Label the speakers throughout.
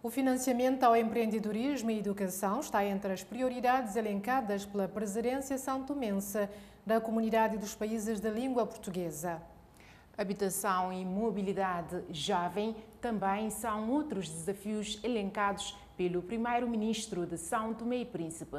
Speaker 1: O financiamento ao empreendedorismo e educação está entre as prioridades elencadas pela presidência santomense da Comunidade dos Países da Língua Portuguesa. Habitação e mobilidade jovem também são outros desafios elencados pelo primeiro-ministro de São Tomé e Príncipe.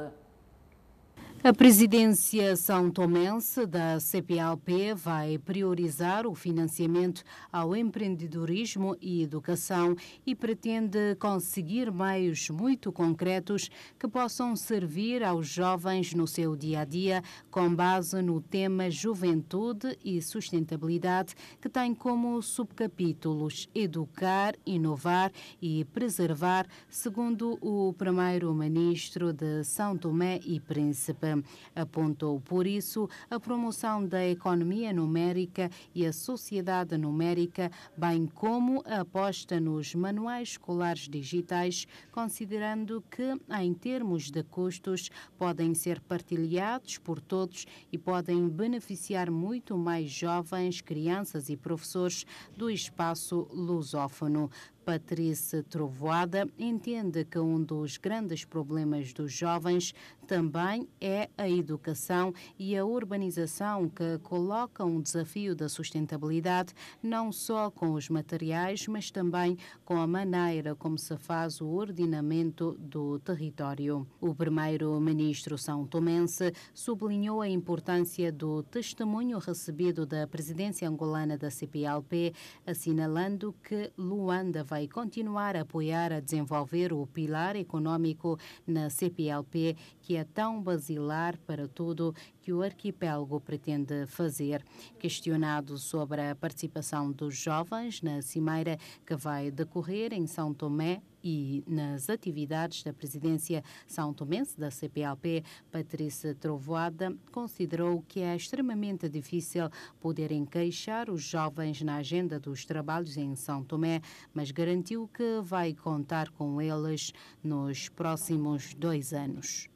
Speaker 1: A presidência são tomense da CPLP vai priorizar o financiamento ao empreendedorismo e educação e pretende conseguir meios muito concretos que possam servir aos jovens no seu dia a dia, com base no tema Juventude e Sustentabilidade, que tem como subcapítulos Educar, Inovar e Preservar, segundo o primeiro-ministro de São Tomé e Príncipe apontou. Por isso, a promoção da economia numérica e a sociedade numérica, bem como a aposta nos manuais escolares digitais, considerando que, em termos de custos, podem ser partilhados por todos e podem beneficiar muito mais jovens, crianças e professores do espaço lusófono. Patrícia Trovoada entende que um dos grandes problemas dos jovens também é a educação e a urbanização, que colocam o desafio da sustentabilidade não só com os materiais, mas também com a maneira como se faz o ordenamento do território. O primeiro-ministro São Tomense sublinhou a importância do testemunho recebido da presidência angolana da CPLP, assinalando que Luanda vai continuar a apoiar a desenvolver o pilar econômico na CPLP, que é tão basilar para tudo que o arquipélago pretende fazer. Questionado sobre a participação dos jovens na cimeira que vai decorrer em São Tomé, e nas atividades da presidência São Tomense da CPLP, Patrícia Trovoada considerou que é extremamente difícil poder encaixar os jovens na agenda dos trabalhos em São Tomé, mas garantiu que vai contar com eles nos próximos dois anos.